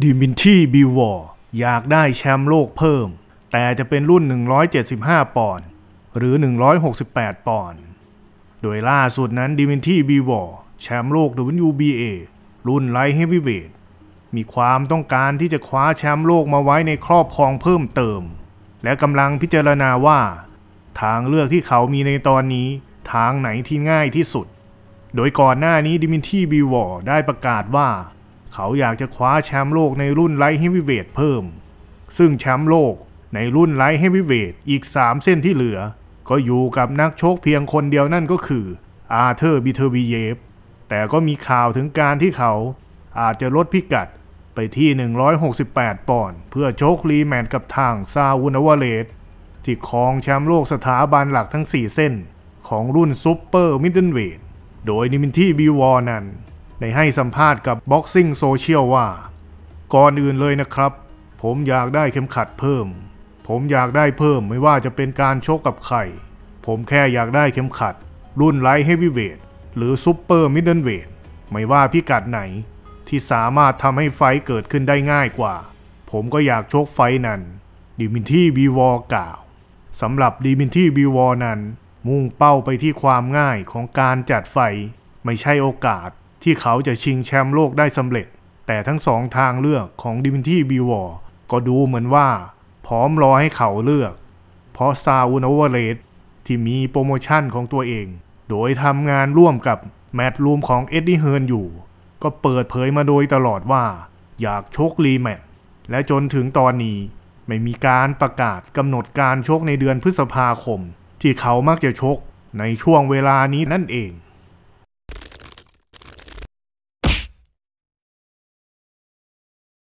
ดิมินทีบิวอร์ อยากได้แชมป์โลกเพิ่ม แต่จะเป็นรุ่น 175 ปอนด์ หรือ 168ปอนด์ โดยล่าสุดนั้นดิมินทีบิวอร์ แชมป์โลก WBA รุ่นไลท์เฮฟวีเวท มีความต้องการที่จะคว้าแชมป์โลกมาไว้ในครอบครองเพิ่มเติม และกำลังพิจารณาว่า ทางเลือกที่เขามีในตอนนี้ทางไหนที่ง่ายที่สุด โดยก่อนหน้านี้ดิมินทีบิวอร์ ได้ประกาศว่าเขาอยากจะคว้าแชมป์โลกในรุ่นไลท์เฮฟวีเวทเพิ่ม ซึ่งแชมป์โลกในรุ่นไลท์เฮฟวีเวทอีก 3 เส้นที่เหลือ ก็อยู่กับนักชกเพียงคนเดียวนั่นก็คืออาเธอร์บิเทอร์บีเยฟ แต่ก็มีข่าวถึงการที่เขาอาจจะลดพิกัดไปที่ 168ปอนด์เพื่อชกรีแมนกับทางซาวนาวาเลสที่ครองแชมป์โลกสถาบันหลักทั้ง 4 เส้นของรุ่นซูเปอร์มิดเดิลเวทโดยนิมินที่บิวอนั้นได้ให้สัมภาษณ์กับ Boxing Social ว่า ก่อนอื่นเลยนะครับ ผมอยากได้เข็มขัดเพิ่ม ผมอยากได้เพิ่มไม่ว่าจะเป็นการโชกกับใคร ผมแค่อยากได้เข็มขัดรุ่นไลท์เฮฟวีเวทหรือซ u เปอร์มิดเดิลเวทไม่ว่าพิกัดไหนที่สามารถทำให้ไฟเกิดขึ้นได้ง่ายกว่า ผมก็อยากโชกไฟนั้น ดิมินที่บีวอล์กล่าวสำหรับดิมินที่บีวอล์นั้น มุ่งเป้าไปที่ความง่ายของการจัดไฟไม่ใช่โอกาสที่เขาจะชิงแชมป์โลกได้สำเร็จ แต่ทั้งสองทางเลือกของดิมิทีบิวอร์ก็ดูเหมือนว่า พร้อมรอให้เขาเลือก เพราะซาอุนเวเรตที่มีโปรโมชั่นของตัวเอง โดยทำงานร่วมกับแมตต์รูมของเอ็ดดี้เฮิร์นอยู่ ก็เปิดเผยมาโดยตลอดว่า อยากชกรีแมตต์และจนถึงตอนนี้ไม่มีการประกาศกำหนดการชกในเดือนพฤษภาคม ที่เขามักจะชกในช่วงเวลานี้นั่นเอง